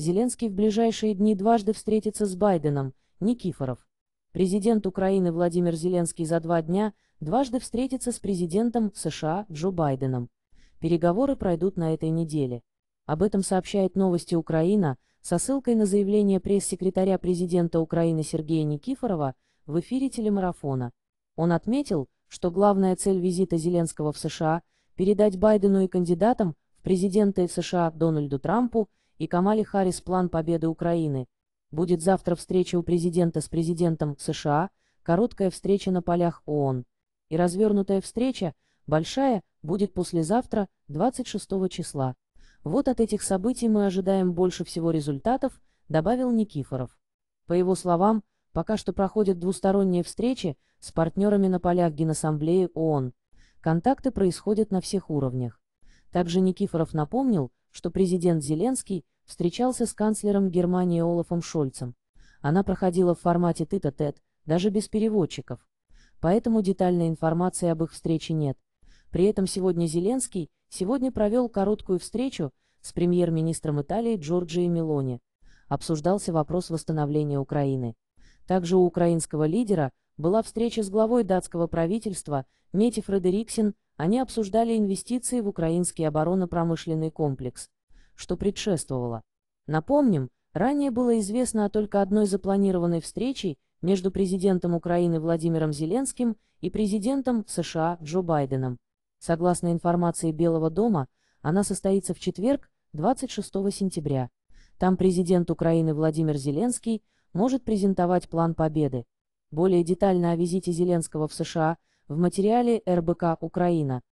Зеленский в ближайшие дни дважды встретится с Байденом, Никифоров. Президент Украины Владимир Зеленский за два дня дважды встретится с президентом США Джо Байденом. Переговоры пройдут на этой неделе. Об этом сообщает новости Украина со ссылкой на заявление пресс-секретаря президента Украины Сергея Никифорова в эфире телемарафона. Он отметил, что главная цель визита Зеленского в США – передать Байдену и кандидатам в президенты США Дональду Трампу – и Камали Харрис план победы Украины. Будет завтра встреча у президента с президентом США, короткая встреча на полях ООН. И развернутая встреча, большая, будет послезавтра, 26 числа. Вот от этих событий мы ожидаем больше всего результатов, добавил Никифоров. По его словам, пока что проходят двусторонние встречи с партнерами на полях Генассамблеи ООН. Контакты происходят на всех уровнях. Также Никифоров напомнил, что президент Зеленский – встречался с канцлером Германии Олафом Шольцем. Она проходила в формате тет-а-тет, -тет, даже без переводчиков. Поэтому детальной информации об их встрече нет. При этом сегодня Зеленский сегодня провел короткую встречу с премьер-министром Италии Джорджией Мелони. Обсуждался вопрос восстановления Украины. Также у украинского лидера была встреча с главой датского правительства Мети Фредериксен, они обсуждали инвестиции в украинский оборонно-промышленный комплекс что предшествовало. Напомним, ранее было известно о только одной запланированной встрече между президентом Украины Владимиром Зеленским и президентом США Джо Байденом. Согласно информации Белого дома, она состоится в четверг, 26 сентября. Там президент Украины Владимир Зеленский может презентовать план победы. Более детально о визите Зеленского в США в материале РБК «Украина».